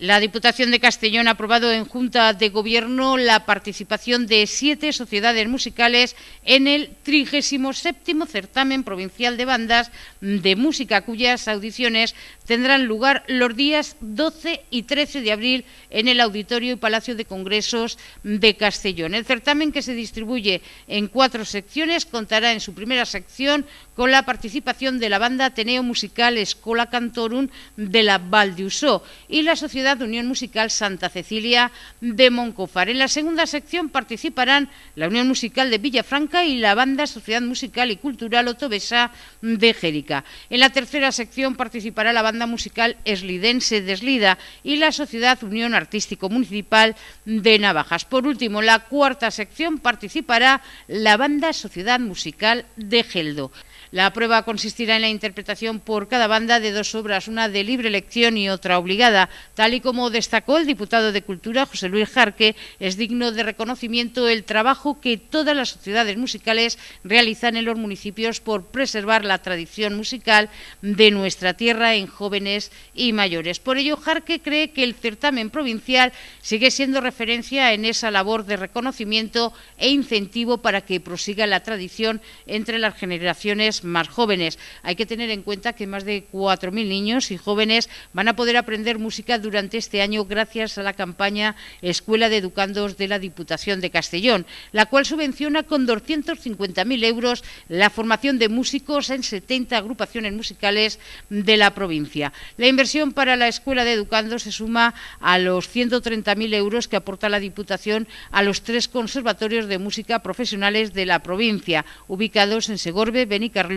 La Diputación de Castellón ha aprobado en Junta de Gobierno la participación de siete sociedades musicales en el 37 Certamen Provincial de Bandas de Música, cuyas audiciones tendrán lugar los días 12 y 13 de abril en el Auditorio y Palacio de Congresos de Castellón. El certamen, que se distribuye en cuatro secciones, contará en su primera sección con la participación de la banda Ateneo Musical Escola Cantorum de la Valdiusó y la Sociedad Unión Musical Santa Cecilia de Moncofar. En la segunda sección participarán la Unión Musical de Villafranca y la banda Sociedad Musical y Cultural Otovesa de Jérica. En la tercera sección participará la banda musical eslidense de Eslida y la Sociedad Unión Artístico Municipal de Navajas. Por último, en la cuarta sección participará la banda Sociedad Musical de Geldo. La prueba consistirá en la interpretación por cada banda de dos obras, una de libre elección y otra obligada. Tal y como destacó el diputado de Cultura, José Luis Jarque, es digno de reconocimiento el trabajo que todas las sociedades musicales realizan en los municipios por preservar la tradición musical de nuestra tierra en jóvenes y mayores. Por ello, Jarque cree que el certamen provincial sigue siendo referencia en esa labor de reconocimiento e incentivo para que prosiga la tradición entre las generaciones más jóvenes. Hay que tener en cuenta que más de 4.000 niños y jóvenes van a poder aprender música durante este año gracias a la campaña Escuela de Educandos de la Diputación de Castellón, la cual subvenciona con 250.000 euros la formación de músicos en 70 agrupaciones musicales de la provincia. La inversión para la Escuela de Educandos se suma a los 130.000 euros que aporta la Diputación a los tres conservatorios de música profesionales de la provincia, ubicados en Segorbe, Benicarra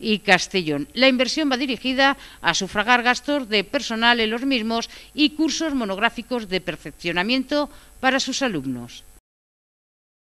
y Castellón. La inversión va dirigida a sufragar gastos de personal en los mismos y cursos monográficos de perfeccionamiento para sus alumnos.